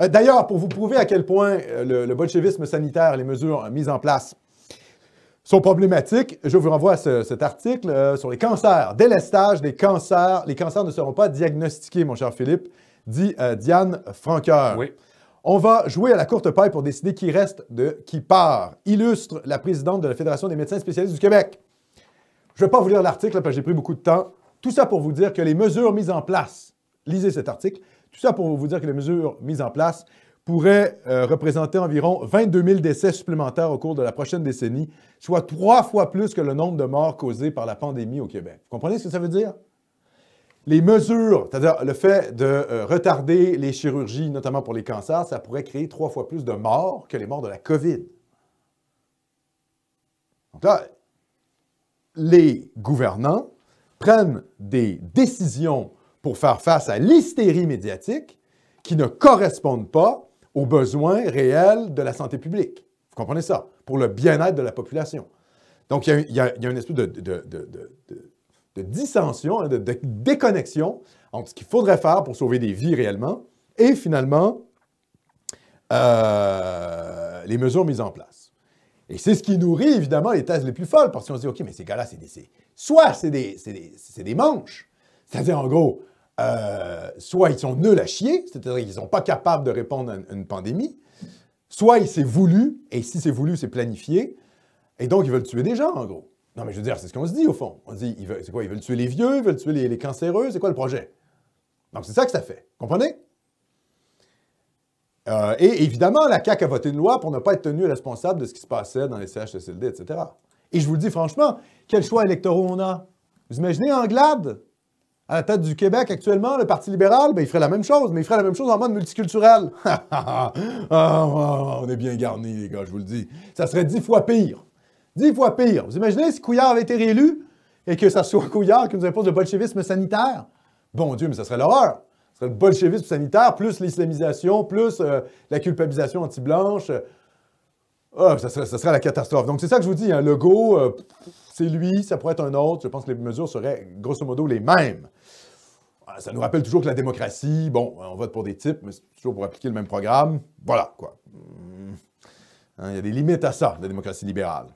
Euh, d'ailleurs, pour vous prouver à quel point euh, le, bolchevisme sanitaire, les mesures mises en place sont problématiques, je vous renvoie à cet article euh, sur les cancers. Délestage des cancers. Les cancers ne seront pas diagnostiqués, mon cher Philippe, dit Diane Franqueur. Oui. On va jouer à la courte paille pour décider qui reste de qui part, illustre la présidente de la Fédération des médecins spécialistes du Québec. Je ne vais pas vous lire l'article parce que j'ai pris beaucoup de temps. Tout ça pour vous dire que les mesures mises en place, lisez cet article, tout ça pour vous dire que les mesures mises en place pourraient euh, représenter environ 22 000 décès supplémentaires au cours de la prochaine décennie, soit trois fois plus que le nombre de morts causées par la pandémie au Québec. Vous comprenez ce que ça veut dire? Les mesures, c'est-à-dire le fait de euh, retarder les chirurgies, notamment pour les cancers, ça pourrait créer trois fois plus de morts que les morts de la COVID. Donc là, les gouvernants prennent des décisions pour faire face à l'hystérie médiatique qui ne correspondent pas aux besoins réels de la santé publique. Vous comprenez ça? Pour le bien-être de la population. Donc, il y a, il une espèce de, dissension, hein, de, déconnexion entre ce qu'il faudrait faire pour sauver des vies réellement et finalement euh, les mesures mises en place. Et c'est ce qui nourrit évidemment les thèses les plus folles parce qu'on se dit, OK, mais ces gars-là, c'est des, soit c'est des, des manches, c'est-à-dire en gros, euh, soit ils sont nuls à chier, c'est-à-dire qu'ils ne sont pas capables de répondre à une, pandémie, soit ils s'est voulu, et si c'est voulu, c'est planifié, et donc ils veulent tuer des gens, en gros. Non, mais je veux dire, c'est ce qu'on se dit au fond. On dit, c'est quoi, ils veulent tuer les vieux, ils veulent tuer les, cancéreux, c'est quoi le projet? Donc c'est ça que ça fait, comprenez? Euh, et évidemment, la CAQ a voté une loi pour ne pas être tenue responsable de ce qui se passait dans les CHSLD, etc. Et je vous le dis franchement, quel choix électoraux on a? Vous imaginez Anglade? à la tête du Québec actuellement, le Parti libéral, ben, il ferait la même chose, mais il ferait la même chose en mode multiculturel. Ah, ah, ah. on est bien garnis, les gars, je vous le dis. Ça serait dix fois pire. Dix fois pire. Vous imaginez si Couillard avait été réélu et que ça soit Couillard qui nous impose le bolchevisme sanitaire? Bon Dieu, mais ça serait l'horreur. Ce serait le bolchevisme sanitaire, plus l'islamisation, plus euh, la culpabilisation anti-blanche. Ah, ça, serait, la catastrophe. Donc, c'est ça que je vous dis, Un hein. logo c'est lui, ça pourrait être un autre. Je pense que les mesures seraient grosso modo les mêmes. Ah, ça nous rappelle toujours que la démocratie, bon, on vote pour des types, mais c'est toujours pour appliquer le même programme. Voilà, quoi. Hmm. Hein, il y a des limites à ça, la démocratie libérale.